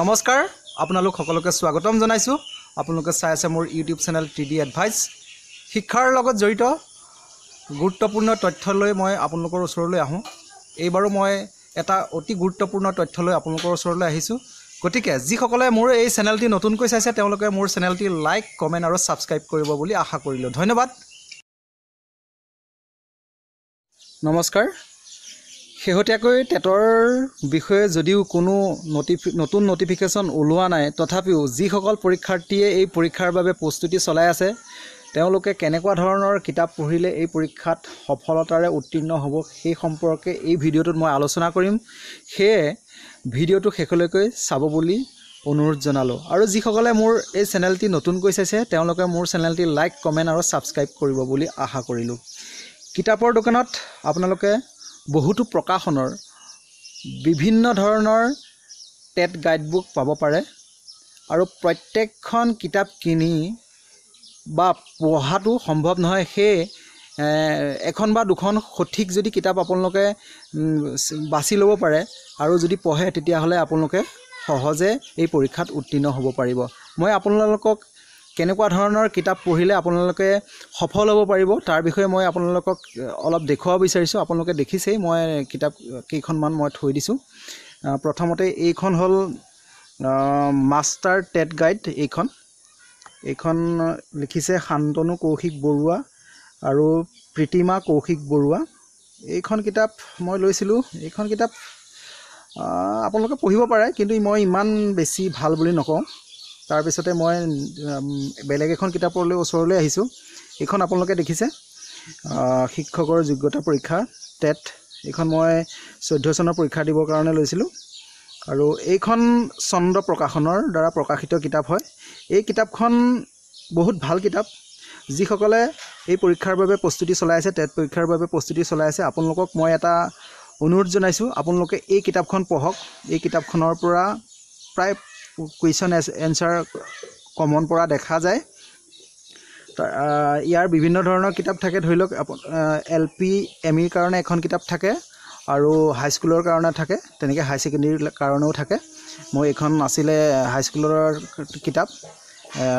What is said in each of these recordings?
নমস্কাৰ আপোনালোক সকলোকে স্বাগতম জনাইছোঁ আপোনালোকে চাই আছে মোৰ ইউটিউব চেনেল টি ডি এডভাইচ শিক্ষাৰ লগত জড়িত গুৰুত্বপূৰ্ণ তথ্য লৈ মই আপোনালোকৰ ওচৰলৈ আহোঁ এইবাৰো মই এটা অতি গুৰুত্বপূৰ্ণ তথ্য লৈ আপোনালোকৰ ওচৰলৈ আহিছোঁ গতিকে যিসকলে মোৰ এই চেনেলটি নতুনকৈ চাইছে তেওঁলোকে মোৰ চেনেলটি লাইক কমেণ্ট আৰু ছাবস্ক্ৰাইব কৰিব বুলি আশা কৰিলোঁ ধন্যবাদ নমস্কাৰ শেহতীয়াকৈ টেটৰ বিষয়ে যদিও কোনো নটিফি নতুন নটিফিকেশ্যন ওলোৱা নাই তথাপিও যিসকল পৰীক্ষাৰ্থীয়ে এই পৰীক্ষাৰ বাবে প্ৰস্তুতি চলাই আছে তেওঁলোকে কেনেকুৱা ধৰণৰ কিতাপ পঢ়িলে এই পৰীক্ষাত সফলতাৰে উত্তীৰ্ণ হ'ব সেই সম্পৰ্কে এই ভিডিঅ'টোত মই আলোচনা কৰিম সেয়ে ভিডিঅ'টো শেষলৈকে চাব বুলি অনুৰোধ জনালোঁ আৰু যিসকলে মোৰ এই চেনেলটি নতুনকৈ চাইছে তেওঁলোকে মোৰ চেনেলটি লাইক কমেণ্ট আৰু ছাবস্ক্ৰাইব কৰিব বুলি আশা কৰিলোঁ কিতাপৰ দোকানত আপোনালোকে বহুতো প্ৰকাশনৰ বিভিন্ন ধৰণৰ টেট গাইডবুক পাব পাৰে আৰু প্ৰত্যেকখন কিতাপ কিনি বা পঢ়াটো সম্ভৱ নহয় সেয়ে এখন বা দুখন সঠিক যদি কিতাপ আপোনালোকে বাছি ল'ব পাৰে আৰু যদি পঢ়ে তেতিয়াহ'লে আপোনালোকে সহজে এই পৰীক্ষাত উত্তীৰ্ণ হ'ব পাৰিব মই আপোনালোকক কেনেকুৱা ধৰণৰ কিতাপ পঢ়িলে আপোনালোকে সফল হ'ব পাৰিব তাৰ বিষয়ে মই আপোনালোকক অলপ দেখুৱাব বিচাৰিছোঁ আপোনালোকে দেখিছেই মই কিতাপ কেইখনমান মই থৈ দিছোঁ প্ৰথমতে এইখন হ'ল মাষ্টাৰ টেট গাইড এইখন এইখন লিখিছে শান্তনু কৌশিক বৰুৱা আৰু প্ৰীতিমা কৌশিক বৰুৱা এইখন কিতাপ মই লৈছিলোঁ এইখন কিতাপ আপোনালোকে পঢ়িব পাৰে কিন্তু মই ইমান বেছি ভাল বুলি নকওঁ তাৰপিছতে মই বেলেগ এখন কিতাপলৈ ওচৰলৈ আহিছোঁ এইখন আপোনালোকে দেখিছে শিক্ষকৰ যোগ্যতা পৰীক্ষা টেট এইখন মই চৈধ্য চনৰ পৰীক্ষা দিবৰ কাৰণে লৈছিলোঁ আৰু এইখন চন্দ্ৰ প্ৰকাশনৰ দ্বাৰা প্ৰকাশিত কিতাপ হয় এই কিতাপখন বহুত ভাল কিতাপ যিসকলে এই পৰীক্ষাৰ বাবে প্ৰস্তুতি চলাই আছে টেট পৰীক্ষাৰ বাবে প্ৰস্তুতি চলাই আছে আপোনালোকক মই এটা অনুৰোধ জনাইছোঁ আপোনালোকে এই কিতাপখন পঢ়ক এই কিতাপখনৰ পৰা প্ৰায় কুৱেশ্যন এনচাৰ কমন পৰা দেখা যায় ইয়াৰ বিভিন্ন ধৰণৰ কিতাপ থাকে ধৰি লওক এল পি এম ইৰ কাৰণে এখন কিতাপ থাকে আৰু হাইস্কুলৰ কাৰণে থাকে তেনেকৈ হাই ছেকেণ্ডেৰীৰ কাৰণেও থাকে মই এইখন আছিলে হাইস্কুলৰ কিতাপ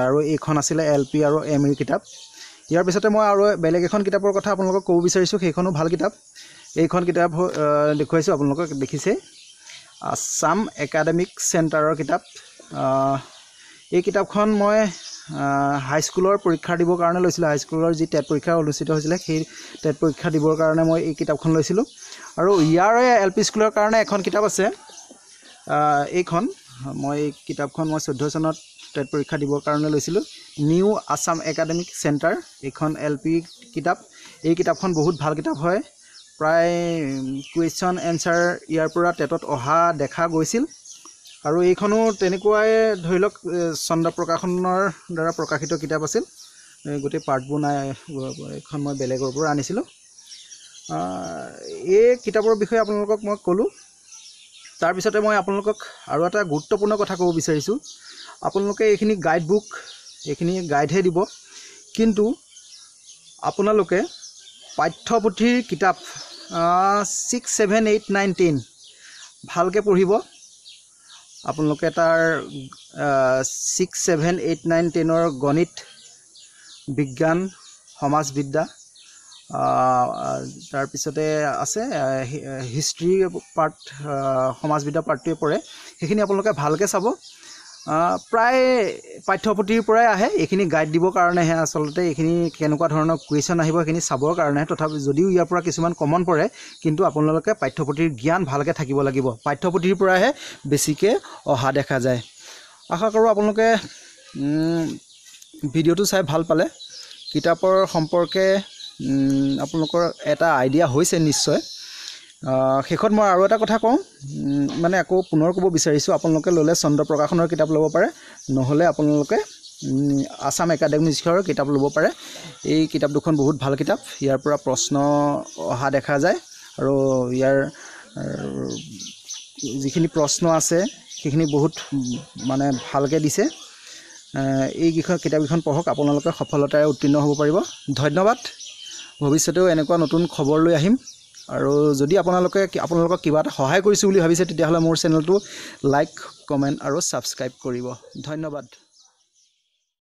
আৰু এইখন আছিলে এল পি আৰু এম ইৰ কিতাপ ইয়াৰ পিছতে মই আৰু বেলেগ এখন কিতাপৰ কথা আপোনালোকক ক'ব বিচাৰিছোঁ সেইখনো ভাল কিতাপ এইখন কিতাপ দেখুৱাইছোঁ আপোনালোকক দেখিছেই আসাম একাডেমিক চেণ্টাৰৰ কিতাপ এই কিতাপখন মই হাইস্কুলৰ পৰীক্ষা দিবৰ কাৰণে লৈছিলোঁ হাইস্কুলৰ যি টেট পৰীক্ষা অনুষ্ঠিত হৈছিলে সেই টেট পৰীক্ষা দিবৰ কাৰণে মই এই কিতাপখন লৈছিলোঁ আৰু ইয়াৰে এল পি স্কুলৰ কাৰণে এখন কিতাপ আছে এইখন মই এই কিতাপখন মই চৈধ্য চনত টেট পৰীক্ষা দিবৰ কাৰণে লৈছিলোঁ নিউ আসাম একাডেমিক চেণ্টাৰ এইখন এল পি কিতাপ এই কিতাপখন বহুত ভাল কিতাপ হয় প্ৰায় কুৱেশ্যন এনচাৰ ইয়াৰ পৰা টেটত অহা দেখা গৈছিল আৰু এইখনো তেনেকুৱাই ধৰি লওক চন্দ্ৰ প্ৰকাশনৰ দ্বাৰা প্ৰকাশিত কিতাপ আছিল গোটেই পাৰ্টবোৰ নাই এইখন মই বেলেগৰ পৰা আনিছিলোঁ এই কিতাপৰ বিষয়ে আপোনালোকক মই ক'লোঁ তাৰপিছতে মই আপোনালোকক আৰু এটা গুৰুত্বপূৰ্ণ কথা ক'ব বিচাৰিছোঁ আপোনালোকে এইখিনি গাইডবুক এইখিনি গাইডহে দিব কিন্তু আপোনালোকে পাঠ্যপুথিৰ কিতাপ ছিক্স ছেভেন এইট নাইনটিন ভালকৈ পঢ়িব আপোনালোকে তাৰ ছিক্স ছেভেন এইট নাইনটিনৰ গণিত বিজ্ঞান সমাজবিদ্যা তাৰপিছতে আছে হিষ্ট্ৰী পাৰ্ট সমাজবিদ্যা পাৰ্টটোৱে পৰে সেইখিনি আপোনালোকে ভালকৈ চাব প্ৰায় পাঠ্যপুথিৰ পৰাই আহে এইখিনি গাইড দিবৰ কাৰণেহে আচলতে এইখিনি কেনেকুৱা ধৰণৰ কুৱেশ্যন আহিব সেইখিনি চাবৰ কাৰণেহে তথাপি যদিও ইয়াৰ পৰা কিছুমান কমন পৰে কিন্তু আপোনালোকে পাঠ্যপুথিৰ জ্ঞান ভালকৈ থাকিব লাগিব পাঠ্যপুথিৰ পৰাহে বেছিকৈ অহা দেখা যায় আশা কৰোঁ আপোনালোকে ভিডিঅ'টো চাই ভাল পালে কিতাপৰ সম্পৰ্কে আপোনালোকৰ এটা আইডিয়া হৈছে নিশ্চয় শেষত মই আৰু এটা কথা কওঁ মানে আকৌ পুনৰ ক'ব বিচাৰিছোঁ আপোনালোকে ল'লে চন্দ্ৰ প্ৰকাশনৰ কিতাপ ল'ব পাৰে নহ'লে আপোনালোকে আছাম একাডেমিকৰ কিতাপ ল'ব পাৰে এই কিতাপ দুখন বহুত ভাল কিতাপ ইয়াৰ পৰা প্ৰশ্ন অহা দেখা যায় আৰু ইয়াৰ যিখিনি প্ৰশ্ন আছে সেইখিনি বহুত মানে ভালকৈ দিছে এইকেইখন কিতাপকেইখন পঢ়ক আপোনালোকে সফলতাৰে উত্তীৰ্ণ হ'ব পাৰিব ধন্যবাদ ভৱিষ্যতেও এনেকুৱা নতুন খবৰ লৈ আহিম আৰু যদি আপোনালোকে আপোনালোকক কিবা এটা সহায় কৰিছোঁ বুলি ভাবিছে তেতিয়াহ'লে মোৰ চেনেলটো লাইক কমেণ্ট আৰু ছাবস্ক্ৰাইব কৰিব ধন্যবাদ